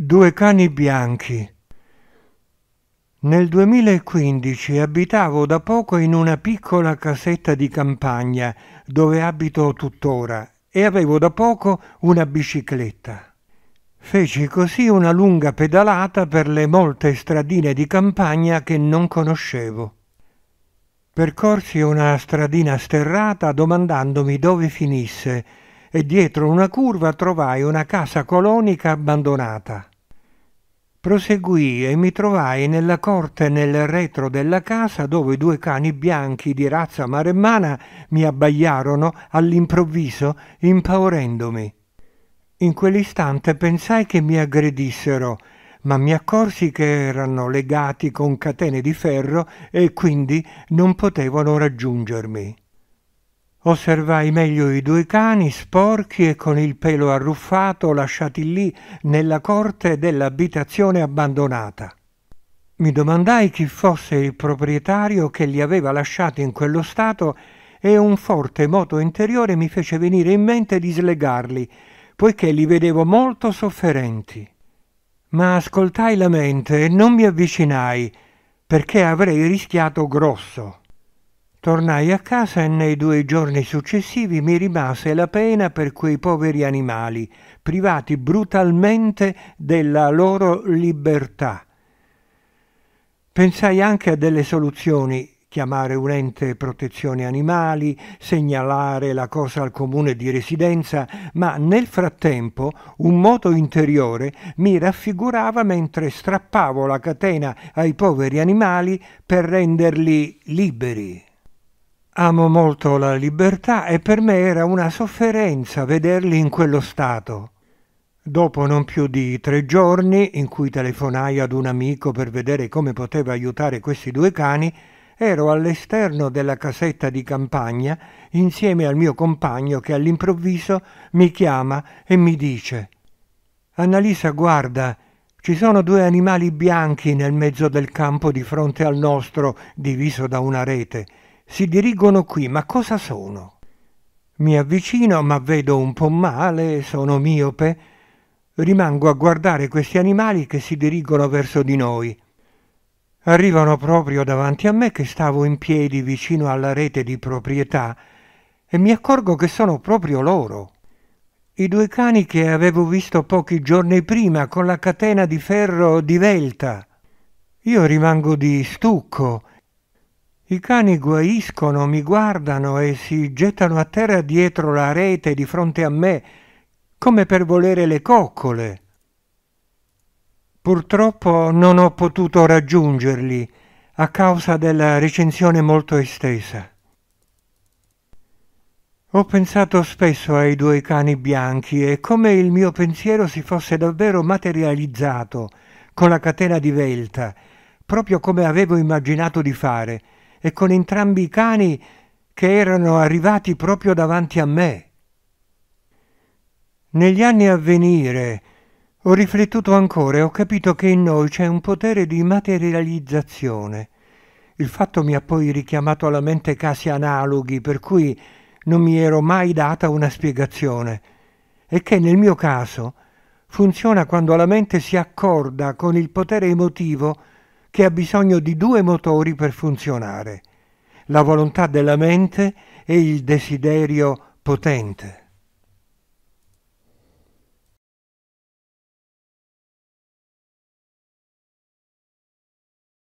Due cani bianchi. Nel 2015 abitavo da poco in una piccola casetta di campagna dove abito tuttora e avevo da poco una bicicletta. Feci così una lunga pedalata per le molte stradine di campagna che non conoscevo. Percorsi una stradina sterrata domandandomi dove finisse e dietro una curva trovai una casa colonica abbandonata. Proseguì e mi trovai nella corte nel retro della casa dove due cani bianchi di razza maremmana mi abbaiarono all'improvviso, impaurendomi. In quell'istante pensai che mi aggredissero, ma mi accorsi che erano legati con catene di ferro e quindi non potevano raggiungermi. Osservai meglio i due cani sporchi e con il pelo arruffato lasciati lì nella corte dell'abitazione abbandonata. Mi domandai chi fosse il proprietario che li aveva lasciati in quello stato e un forte moto interiore mi fece venire in mente di slegarli, poiché li vedevo molto sofferenti. Ma ascoltai la mente e non mi avvicinai, perché avrei rischiato grosso. Tornai a casa e nei due giorni successivi mi rimase la pena per quei poveri animali, privati brutalmente della loro libertà. Pensai anche a delle soluzioni, chiamare un ente protezione animali, segnalare la cosa al comune di residenza, ma nel frattempo un moto interiore mi raffigurava mentre strappavo la catena ai poveri animali per renderli liberi. Amo molto la libertà e per me era una sofferenza vederli in quello stato. Dopo non più di tre giorni, in cui telefonai ad un amico per vedere come poteva aiutare questi due cani, ero all'esterno della casetta di campagna insieme al mio compagno che all'improvviso mi chiama e mi dice Annalisa guarda, ci sono due animali bianchi nel mezzo del campo di fronte al nostro, diviso da una rete si dirigono qui, ma cosa sono? Mi avvicino, ma vedo un po' male, sono miope. Rimango a guardare questi animali che si dirigono verso di noi. Arrivano proprio davanti a me che stavo in piedi vicino alla rete di proprietà e mi accorgo che sono proprio loro. I due cani che avevo visto pochi giorni prima con la catena di ferro di Io rimango di stucco i cani guaiscono, mi guardano e si gettano a terra dietro la rete di fronte a me, come per volere le coccole. Purtroppo non ho potuto raggiungerli a causa della recensione molto estesa. Ho pensato spesso ai due cani bianchi e come il mio pensiero si fosse davvero materializzato con la catena di Velta, proprio come avevo immaginato di fare, e con entrambi i cani che erano arrivati proprio davanti a me. Negli anni a venire ho riflettuto ancora e ho capito che in noi c'è un potere di materializzazione. Il fatto mi ha poi richiamato alla mente casi analoghi per cui non mi ero mai data una spiegazione e che nel mio caso funziona quando la mente si accorda con il potere emotivo che ha bisogno di due motori per funzionare, la volontà della mente e il desiderio potente.